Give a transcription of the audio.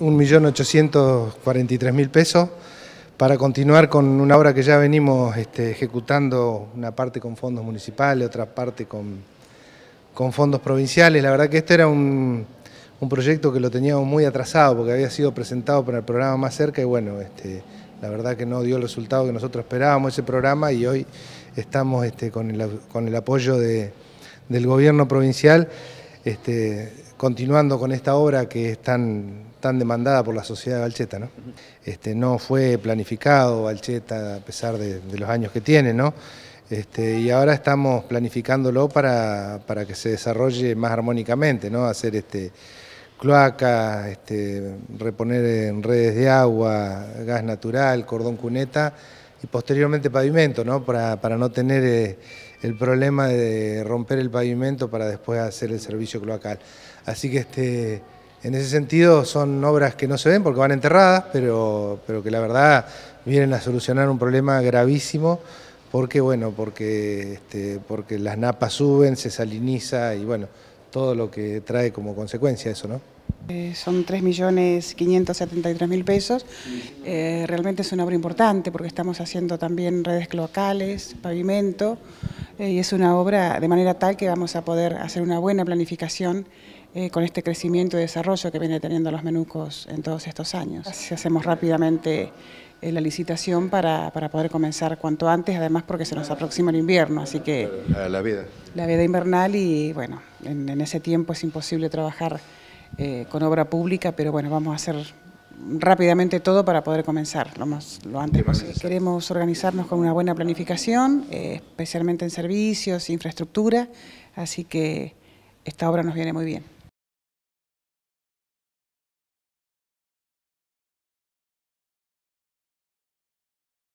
1.843.000 pesos para continuar con una obra que ya venimos este, ejecutando, una parte con fondos municipales, otra parte con, fondos provinciales. La verdad que este era un, proyecto que lo teníamos muy atrasado porque había sido presentado para el programa Más Cerca y bueno, este, la verdad que no dio el resultado que nosotros esperábamos ese programa y hoy estamos este, con, el, apoyo del gobierno provincial continuando con esta obra que es tan tan demandada por la sociedad de Balcheta, ¿no? Este, no fue planificado Balcheta a pesar de, los años que tiene, ¿no? Este, y ahora estamos planificándolo para, para, que se desarrolle más armónicamente, ¿no? Hacer este, cloaca, este, reponer en redes de agua, gas natural, cordón cuneta y posteriormente pavimento, ¿no? Para, para no tener eh, el problema de romper el pavimento para después hacer el servicio cloacal. Así que este. En ese sentido son obras que no se ven porque van enterradas, pero, pero que la verdad vienen a solucionar un problema gravísimo porque, bueno, porque, este, porque las napas suben, se saliniza y bueno, todo lo que trae como consecuencia eso, ¿no? Eh, son 3.573.000 pesos. Eh, realmente es una obra importante porque estamos haciendo también redes cloacales, pavimento. Eh, y es una obra de manera tal que vamos a poder hacer una buena planificación eh, con este crecimiento y desarrollo que viene teniendo los menucos en todos estos años. Así hacemos rápidamente eh, la licitación para, poder comenzar cuanto antes, además porque se nos aproxima el invierno, así que... La, vida. La vida invernal y bueno, en ese tiempo es imposible trabajar con obra pública, pero bueno, vamos a hacer rápidamente todo para poder comenzar lo, más, lo antes posible. Queremos organizarnos con una buena planificación, eh, especialmente en servicios, infraestructura, así que esta obra nos viene muy bien.